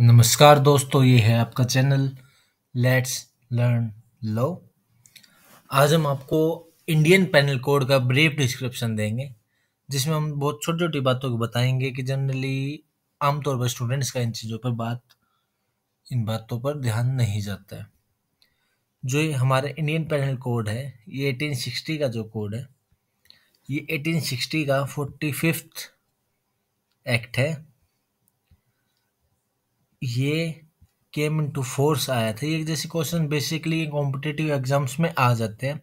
नमस्कार दोस्तों ये है आपका चैनल लेट्स लर्न लो आज हम आपको इंडियन पैनल कोड का ब्रीफ डिस्क्रिप्शन देंगे जिसमें हम बहुत छोटी छोटी बातों को बताएंगे कि जनरली आमतौर पर स्टूडेंट्स का इन चीज़ों पर बात इन बातों पर ध्यान नहीं जाता है जो हमारा इंडियन पैनल कोड है ये 1860 का जो कोड है ये 1860 का फोर्टी फिफ्थ एक्ट है ये केम इन टू फोर्स आया था ये जैसे क्वेश्चन बेसिकली कॉम्पिटिटिव एग्जाम्स में आ जाते हैं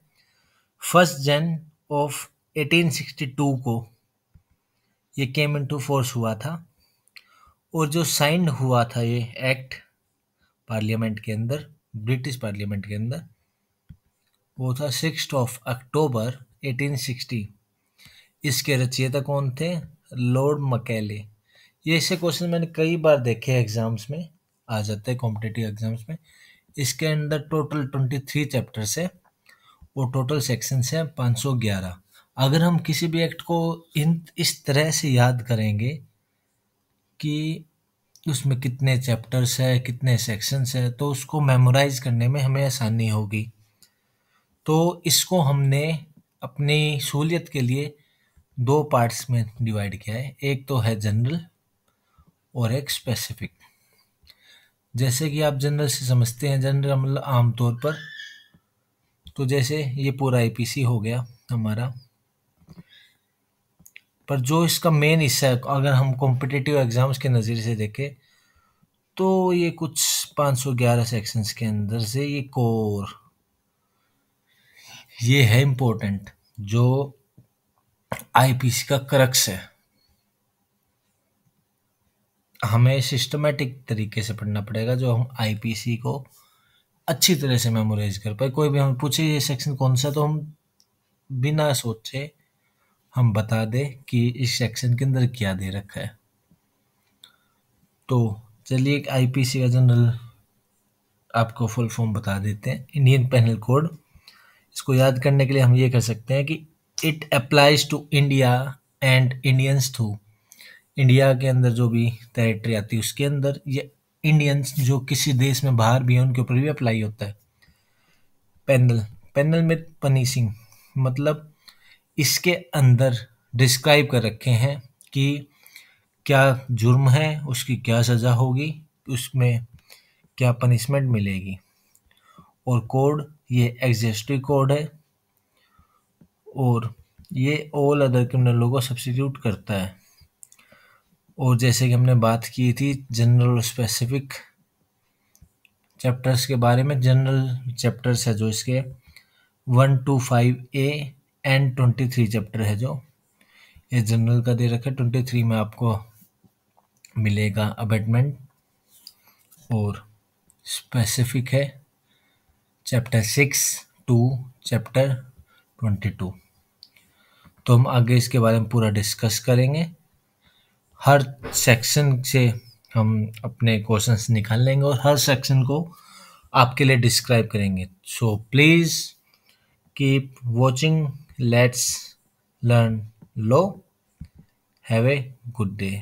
फर्स्ट जन ऑफ 1862 को ये केम इन टू फोर्स हुआ था और जो साइन हुआ था ये एक्ट पार्लियामेंट के अंदर ब्रिटिश पार्लियामेंट के अंदर वो था सिक्स ऑफ अक्टूबर 1860 इसके रचयिता कौन थे लॉर्ड मकैले ये ऐसे क्वेश्चन मैंने कई बार देखे एग्ज़ाम्स में आ जाते हैं कॉम्पिटेटिव एग्ज़ाम्स में इसके अंदर टोटल ट्वेंटी थ्री चैप्टर्स है और टोटल सेक्शंस हैं पाँच सौ ग्यारह अगर हम किसी भी एक्ट को इन इस तरह से याद करेंगे कि उसमें कितने चैप्टर्स है कितने सेक्शंस है तो उसको मेमोराइज करने में हमें आसानी होगी तो इसको हमने अपनी सहूलियत के लिए दो पार्ट्स में डिवाइड किया है एक तो है जनरल और एक स्पेसिफिक जैसे कि आप जनरल से समझते हैं जनरल मतलब आमतौर पर तो जैसे ये पूरा आईपीसी हो गया हमारा पर जो इसका मेन हिस्सा है अगर हम कॉम्पिटिटिव एग्ज़ाम्स के नज़रिए से देखें तो ये कुछ 511 सेक्शंस के अंदर से ये कोर ये है इम्पोर्टेंट जो आईपीसी का क्रक्स है हमें सिस्टमेटिक तरीके से पढ़ना पड़ेगा जो हम आईपीसी को अच्छी तरह से मेमोराइज कर पाए कोई भी हम पूछे ये सेक्शन कौन सा तो हम बिना सोचे हम बता दें कि इस सेक्शन के अंदर क्या दे रखा है तो चलिए एक आईपीसी का जनरल आपको फुल फॉर्म बता देते हैं इंडियन पेनल कोड इसको याद करने के लिए हम ये कर सकते हैं कि it applies to India and Indians through India के अंदर जो भी टेरिटरी आती है उसके अंदर ये इंडियंस जो किसी देश में बाहर भी है उनके ऊपर भी अप्लाई होता है पैनल पैनल में पनिशिंग मतलब इसके अंदर डिस्क्राइब कर रखे हैं कि क्या जुर्म है उसकी क्या सज़ा होगी उसमें क्या पनिशमेंट मिलेगी और कोड ये एग्जिस्टिव कोड है और ये ऑल अदर क्रिमिनलों को सब्सटीट्यूट करता है और जैसे कि हमने बात की थी जनरल स्पेसिफिक चैप्टर्स के बारे में जनरल चैप्टर्स है जो इसके one two five A and twenty three chapter है जो ये जनरल का दे रखा है ट्वेंटी थ्री में आपको मिलेगा अबेटमेंट और स्पेसिफिक है chapter six to chapter twenty two तो हम आगे इसके बारे में पूरा डिस्कस करेंगे हर सेक्शन से हम अपने क्वेश्चंस निकाल लेंगे और हर सेक्शन को आपके लिए डिस्क्राइब करेंगे so please keep watching let's learn लो हैव ए गुड डे